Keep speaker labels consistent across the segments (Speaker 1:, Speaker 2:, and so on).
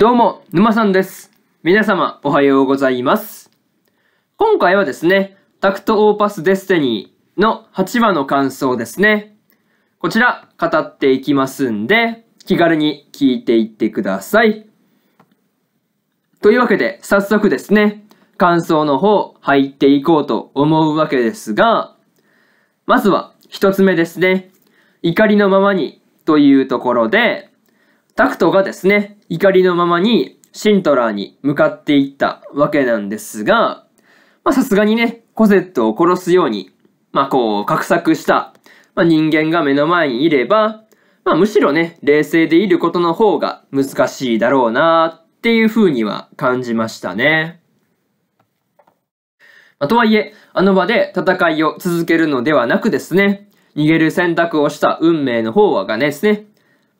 Speaker 1: どうも、沼さんです。皆様、おはようございます。今回はですね、タクトオーパスデステニーの8話の感想ですね。こちら、語っていきますんで、気軽に聞いていってください。というわけで、早速ですね、感想の方、入っていこうと思うわけですが、まずは、一つ目ですね、怒りのままにというところで、タクトがですね、怒りのままにシントラーに向かっていったわけなんですが、まあさすがにね、コゼットを殺すように、まあこう、画策した、まあ、人間が目の前にいれば、まあむしろね、冷静でいることの方が難しいだろうなっていうふうには感じましたね。まあ、とはいえ、あの場で戦いを続けるのではなくですね、逃げる選択をした運命の方はがですね、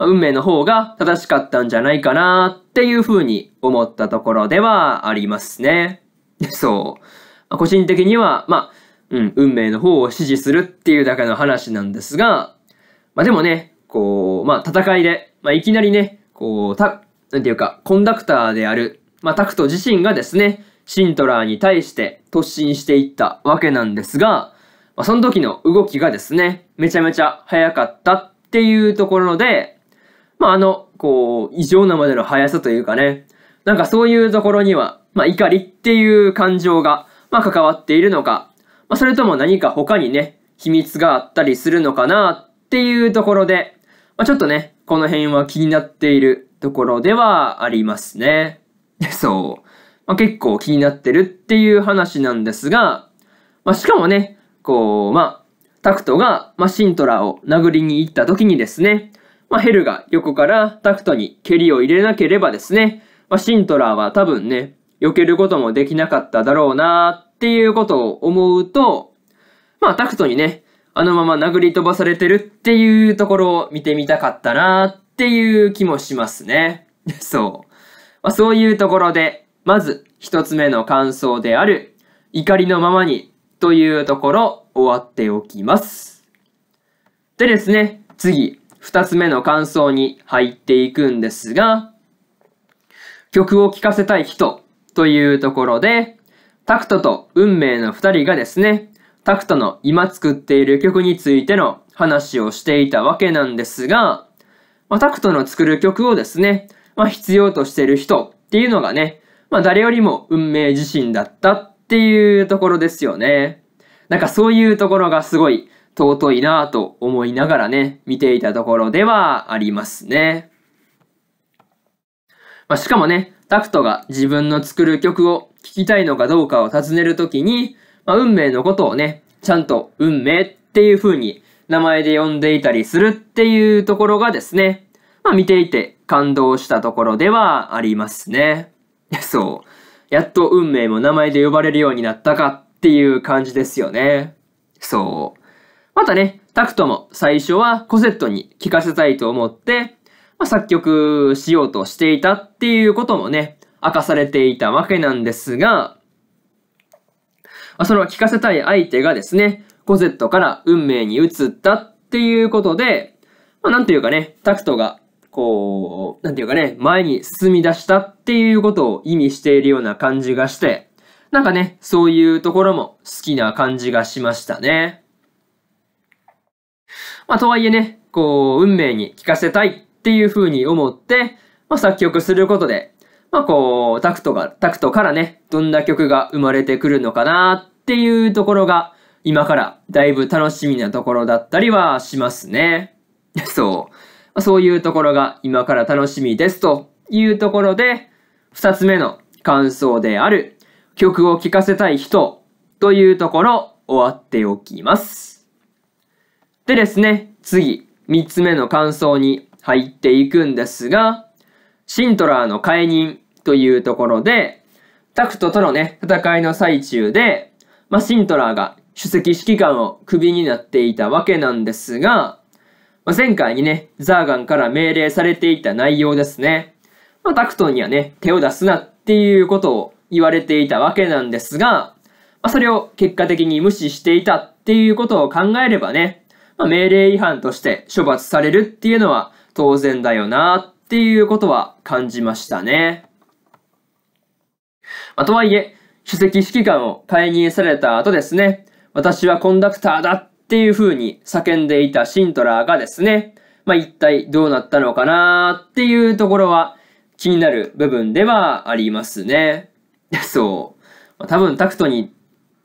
Speaker 1: 運命の方が正しかったんじゃないかなっていうふうに思ったところではありますね。そう。個人的には、まあ、うん、運命の方を支持するっていうだけの話なんですが、まあでもね、こう、まあ戦いで、まあいきなりね、こう、た、なんていうか、コンダクターである、まあタクト自身がですね、シントラーに対して突進していったわけなんですが、まあその時の動きがですね、めちゃめちゃ早かったっていうところで、まあ、あの、こう、異常なまでの速さというかね、なんかそういうところには、まあ、怒りっていう感情が、まあ、関わっているのか、まあ、それとも何か他にね、秘密があったりするのかなっていうところで、まあ、ちょっとね、この辺は気になっているところではありますね。そう。まあ、結構気になってるっていう話なんですが、まあ、しかもね、こう、まあ、タクトが、まあ、シントラを殴りに行った時にですね、まあ、ヘルが横からタクトに蹴りを入れなければですね、まあ、シントラーは多分ね、避けることもできなかっただろうなっていうことを思うと、まあタクトにね、あのまま殴り飛ばされてるっていうところを見てみたかったなっていう気もしますね。そう。まあそういうところで、まず一つ目の感想である、怒りのままにというところ終わっておきます。でですね、次、2つ目の感想に入っていくんですが、曲を聴かせたい人というところで、タクトと運命の2人がですね、タクトの今作っている曲についての話をしていたわけなんですが、まあ、タクトの作る曲をですね、まあ、必要としてる人っていうのがね、まあ、誰よりも運命自身だったっていうところですよね。なんかそういうところがすごい尊いなぁと思いながらね、見ていたところではありますね。まあ、しかもね、タクトが自分の作る曲を聴きたいのかどうかを尋ねるときに、まあ、運命のことをね、ちゃんと運命っていう風に名前で呼んでいたりするっていうところがですね、まあ見ていて感動したところではありますね。そう。やっと運命も名前で呼ばれるようになったかっていう感じですよね。そう。またね、タクトも最初はコセットに聴かせたいと思って、まあ、作曲しようとしていたっていうこともね、明かされていたわけなんですが、それは聞かせたい相手がですね、コゼットから運命に移ったっていうことで、まあ、なんていうかね、タクトが、こう、なんていうかね、前に進み出したっていうことを意味しているような感じがして、なんかね、そういうところも好きな感じがしましたね。まあ、とはいえね、こう、運命に聞かせたいっていう風に思って、まあ、作曲することで、まあ、こう、タクトが、タクトからね、どんな曲が生まれてくるのかなっていうところが、今からだいぶ楽しみなところだったりはしますね。そう。そういうところが今から楽しみですというところで、二つ目の感想である曲を聴かせたい人というところ終わっておきます。でですね、次、3つ目の感想に入っていくんですが、シントラーの解任というところで、タクトとのね、戦いの最中で、まあ、シントラーが首席指揮官をクビになっていたわけなんですが、まあ、前回にね、ザーガンから命令されていた内容ですね。まあ、タクトにはね、手を出すなっていうことを言われていたわけなんですが、まあ、それを結果的に無視していたっていうことを考えればね、まあ、命令違反として処罰されるっていうのは当然だよなっていうことは感じましたね。まあ、とはいえ、主席指揮官を解任された後ですね、私はコンダクターだっていう風に叫んでいたシントラーがですね、まあ、一体どうなったのかなっていうところは気になる部分ではありますね。そう。多分タクトに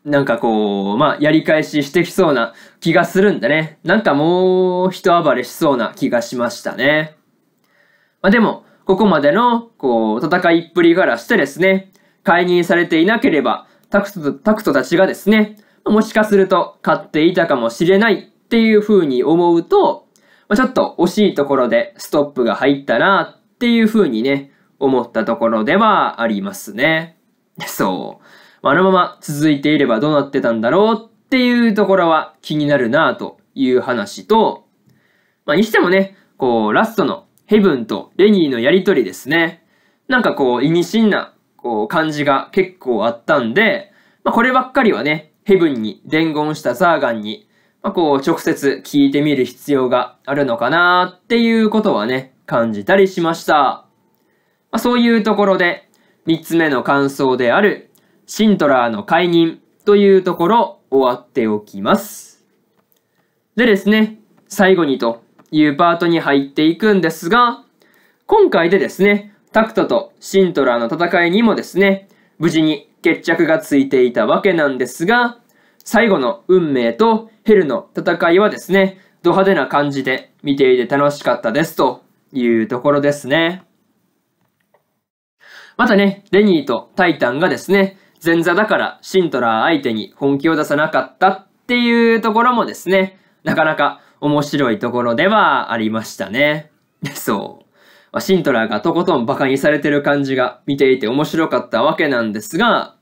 Speaker 1: なんかこう、まあ、やり返ししてきそうな気がするんでね。なんかもう、一暴れしそうな気がしましたね。まあ、でも、ここまでの、こう、戦いっぷりからしてですね、解任されていなければ、タクト、タクトたちがですね、もしかすると勝っていたかもしれないっていうふうに思うと、まあ、ちょっと惜しいところでストップが入ったなっていうふうにね、思ったところではありますね。そう。あのまま続いていればどうなってたんだろうっていうところは気になるなという話と、まあ、にしてもね、こう、ラストのヘブンとレニーのやりとりですね。なんかこう、意味深な、こう、感じが結構あったんで、まあ、こればっかりはね、ヘブンに伝言したザーガンに、まあ、こう、直接聞いてみる必要があるのかなっていうことはね、感じたりしました。まあ、そういうところで、三つ目の感想である、シントラーの解任というところ終わっておきます。でですね、最後にというパートに入っていくんですが、今回でですね、タクトとシントラーの戦いにもですね、無事に決着がついていたわけなんですが、最後の運命とヘルの戦いはですね、ド派手な感じで見ていて楽しかったですというところですね。またね、レニーとタイタンがですね、前座だからシントラー相手に本気を出さなかったっていうところもですね、なかなか面白いところではありましたね。そう。まシントラーがとことん馬鹿にされてる感じが見ていて面白かったわけなんですが、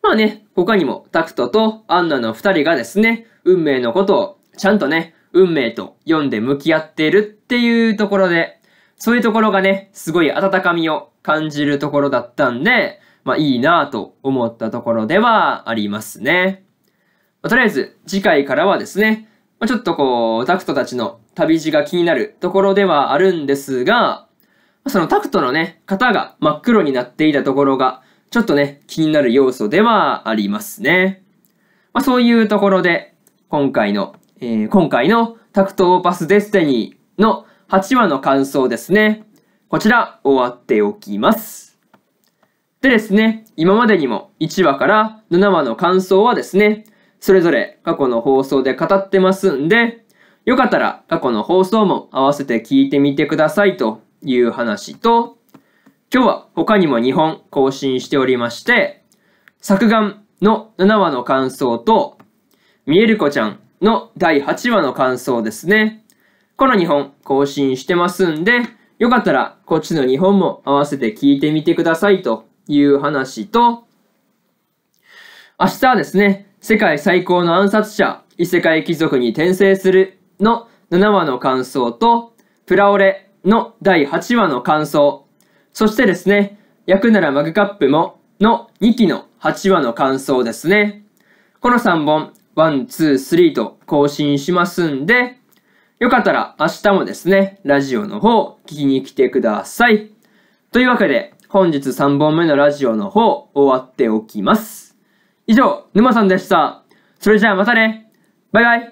Speaker 1: まあね、他にもタクトとアンナの二人がですね、運命のことをちゃんとね、運命と読んで向き合っているっていうところで、そういうところがね、すごい温かみを感じるところだったんで、まあいいなと思ったところではありますね。まあ、とりあえず次回からはですね、まあ、ちょっとこう、タクトたちの旅路が気になるところではあるんですが、そのタクトのね、型が真っ黒になっていたところが、ちょっとね、気になる要素ではありますね。まあ、そういうところで、今回の、えー、今回のタクトオーパスデスティニーの8話の感想ですね。こちら、終わっておきます。でですね、今までにも1話から7話の感想はですね、それぞれ過去の放送で語ってますんで、よかったら過去の放送も合わせて聞いてみてくださいという話と、今日は他にも2本更新しておりまして、作眼の7話の感想と、見える子ちゃんの第8話の感想ですね。この2本更新してますんで、よかったらこっちの2本も合わせて聞いてみてくださいという話と、明日はですね、世界最高の暗殺者、異世界貴族に転生するの7話の感想と、プラオレの第8話の感想、そしてですね、役ならマグカップもの2期の8話の感想ですね。この3本、1、2、3と更新しますんで、よかったら明日もですね、ラジオの方聞きに来てください。というわけで、本日3本目のラジオの方、終わっておきます。以上、沼さんでした。それじゃあまたねバイバイ